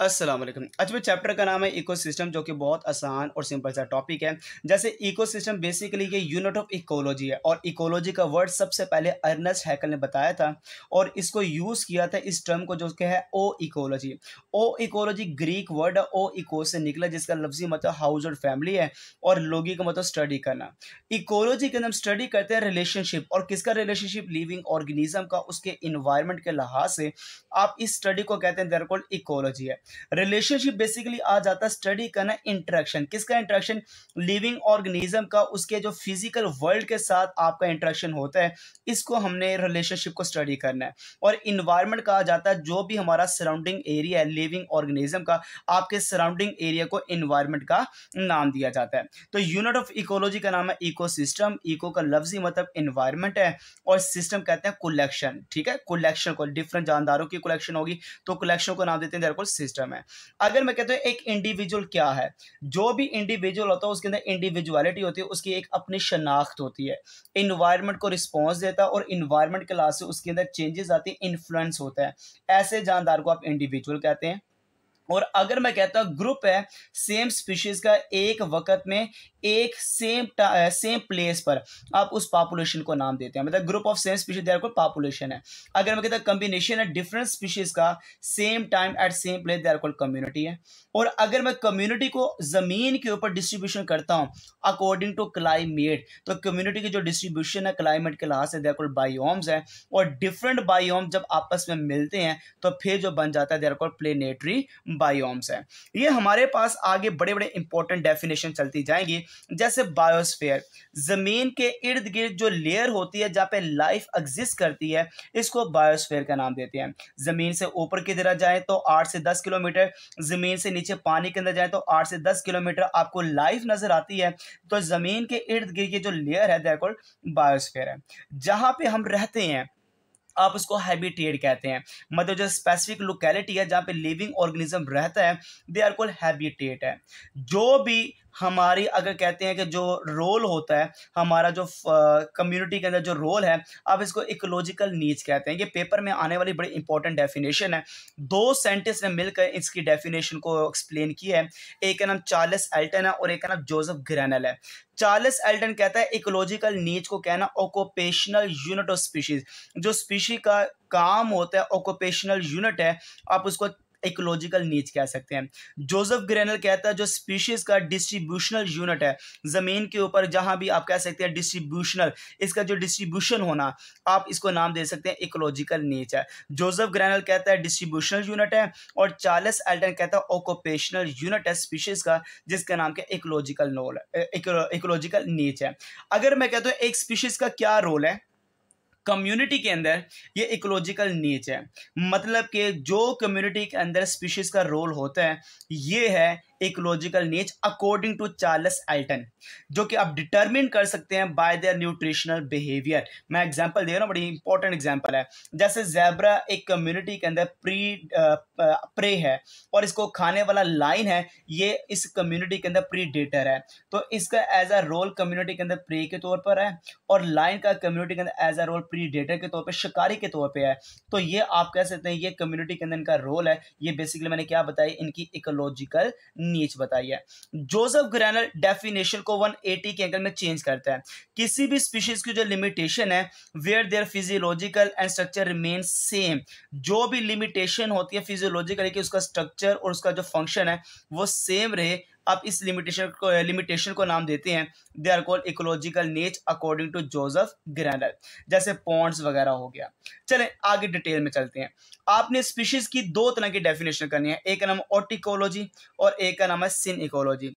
अस्सलाम वालेकुम आज में चैप्टर का नाम है इकोसिस्टम जो कि बहुत आसान और सिंपल सा टॉपिक है जैसे इकोसिस्टम बेसिकली ये यूनिट ऑफ इकोलॉजी है और इकोलॉजी का वर्ड सबसे पहले अर्नस्ट हैकल ने बताया था और इसको यूज़ किया था इस टर्म को जो कि है o ecology o ecology Greek word है ओ इको से निकला जिसका लफ्जी मतलब हाउस और फैमिली है और लोगी का मतलब स्टडी करना इकोलॉजी के अंदर स्टडी करते हैं रिलेशनशिप और किसका रिलेशनशिप लिविंग ऑर्गेनिज्म का उसके इन्वायरमेंट के लिहाज से आप इस स्टडी को कहते हैं दरकोल इकोलॉजी है रिलेशनशिप बेसिकली आ जाता है स्टडी करना इंट्रैक्शन किसका इंट्रैक्शन लिविंग ऑर्गेनिज्म का उसके जो फिजिकल वर्ल्ड के साथ आपका इंट्रैक्शन होता है इसको हमने रिलेशनशिप को स्टडी करना है और इन्वायरमेंट कहा जाता है जो भी हमारा सराउंडिंग एरिया है लिविंग ऑर्गेनिज्म का आपके सराउंडिंग एरिया को इन्वायरमेंट का नाम दिया जाता है तो यूनिट ऑफ इकोलॉजी का नाम है इको सिस्टम इको का लफ्जी मतलब इन्वायरमेंट है और सिस्टम कहते हैं कुलेक्शन ठीक है कुलेक्शन को डिफरेंट जानदारों की कुलेक्शन होगी तो कुलेक्शन को नाम देते हैं सिस्टम सिस्टम है अगर मैं कहता हूँ एक इंडिविजुअल क्या है जो भी इंडिविजुअल होता है उसके अंदर इंडिविजुअलिटी होती है उसकी एक अपनी शनाख्त होती है इन्वायरमेंट को रिस्पॉन्स देता है और इन्वायरमेंट के लास्ट से उसके अंदर चेंजेस आती है इन्फ्लुएंस होता है ऐसे जानदार को आप इंडिविजुअल कहते हैं और अगर मैं कहता ग्रुप है सेम स्पीशीज़ का एक वक्त में एक सेम सेम प्लेस पर आप उस पॉपुलेशन को नाम देते हैं मतलब group of same species they're को पॉपुलेशन है अगर मैं कहता हूँ कम्बिनेशन है डिफरेंट स्पीशीज़ का same time at same place they're call community है और अगर मैं कम्युनिटी को ज़मीन के ऊपर डिस्ट्रीब्यूशन करता हूँ अकॉर्डिंग टू क्लाइमेट तो कम्युनिटी की जो डिस्ट्रीब्यूशन है क्लाइमेट के लिहाज से देर कॉल बायोम्स है और डिफरेंट बायोम जब आपस में मिलते हैं तो फिर जो बन जाता है देर कॉल प्लेनेटरी बायोम्स हैं ये हमारे पास आगे बड़े बड़े इंपॉर्टेंट डेफिनेशन चलती जाएंगी जैसे बायोस्फेयर ज़मीन के इर्द गिर्द जो लेयर होती है जहाँ पे लाइफ एग्जिस्ट करती है इसको बायोस्फेयर का नाम देते हैं ज़मीन से ऊपर की तरह जाएँ तो आठ से दस किलोमीटर ज़मीन से नीचे पानी के अंदर जाएँ तो आठ से दस किलोमीटर आपको लाइफ नज़र आती है तो ज़मीन के इर्द गिर्द ये जो लेयर है बायोस्फेयर है जहाँ पे हम रहते हैं आप उसको हैबिटेट कहते हैं मतलब जो स्पेसिफिक लोकेलिटी है जहाँ पे लिविंग ऑर्गेनिज्म रहता है दे आर कॉल्ड हैबिटेट है जो भी हमारी अगर कहते हैं कि जो रोल होता है हमारा जो कम्युनिटी के अंदर जो रोल है अब इसको इकोलॉजिकल नीड्स कहते हैं ये पेपर में आने वाली बड़ी इंपॉर्टेंट डेफिनेशन है दो साइंटिस्ट ने मिलकर इसकी डेफिनेशन को एक्सप्लेन किया है एक का नाम चार्लस एल्टन है और एक का नाम जोसेफ ग्रैनल है चार्लस एल्टन कहता है इकोलॉजिकल नीड्स को कहना ऑकोपेशनल यूनिट ऑफ स्पीशीज जो स्पीशी का काम होता है ऑकोपेशनल यूनिट है आप उसको इकोलॉजिकल नीच कह सकते हैं जोसेफ ग्रेनल कहता है जो स्पीशीज का डिस्ट्रीब्यूशनल यूनिट है ज़मीन के ऊपर जहाँ भी आप कह सकते हैं डिस्ट्रीब्यूशनल इसका जो डिस्ट्रीब्यूशन होना आप इसको नाम दे सकते हैं इकोलॉजिकल नीच है जोसेफ ग्रेनल कहता है डिस्ट्रीब्यूशनल यूनिट है और चार्लस एल्टन कहता है ऑक्यूपेशनल यूनिट है स्पीशीज का जिसका नाम क्या इकोलॉजिकल नोल इकोलॉजिकल नीच है अगर मैं कहता हूँ एक स्पीशीज का क्या रोल है कम्युनिटी के अंदर ये इकोलॉजिकल नीच है मतलब कि जो कम्युनिटी के अंदर स्पीशीज़ का रोल होता है ये है इकोलॉजिकल नीच अकॉर्डिंग टू चार्लस एल्टन जो कि आप डिटरमिन कर सकते हैं बाय देयर न्यूट्रिशनल बिहेवियर मैं एग्जांपल दे रहा हूँ बड़ी इंपॉर्टेंट एग्जांपल है जैसे जैबरा एक कम्युनिटी के अंदर प्री प्रे है और इसको खाने वाला लाइन है ये इस कम्युनिटी के अंदर प्री डेटर है तो इसका एज अ रोल कम्युनिटी के अंदर प्रे के तौर पर है और लाइन का कम्युनिटी के अंदर as a role predator के तौर पर शिकारी के तौर पर है तो ये आप कह सकते हैं ये कम्युनिटी के अंदर इनका रोल है ये बेसिकली मैंने क्या बताया इनकी इकोलॉजिकल नीच बताई है जोसेफ ग्रैनर डेफिनेशन को 180 के एंगल में चेंज करता है किसी भी स्पीशीज की जो लिमिटेशन है where their physiological and structure remain same जो भी लिमिटेशन होती है फिजियोलॉजिकल कि उसका स्ट्रक्चर और उसका जो फंक्शन है वो सेम रहे आप इस लिमिटेशन को लिमिटेशन को नाम देते हैं they are called ecological niche according to Joseph Grinnell जैसे पॉन्ड्स वगैरह हो गया चले आगे डिटेल में चलते हैं आपने स्पीशीज की दो तरह की डेफिनेशन करनी है एक का नाम ऑटिकोलॉजी और एक का नाम है सिन इकोलॉजी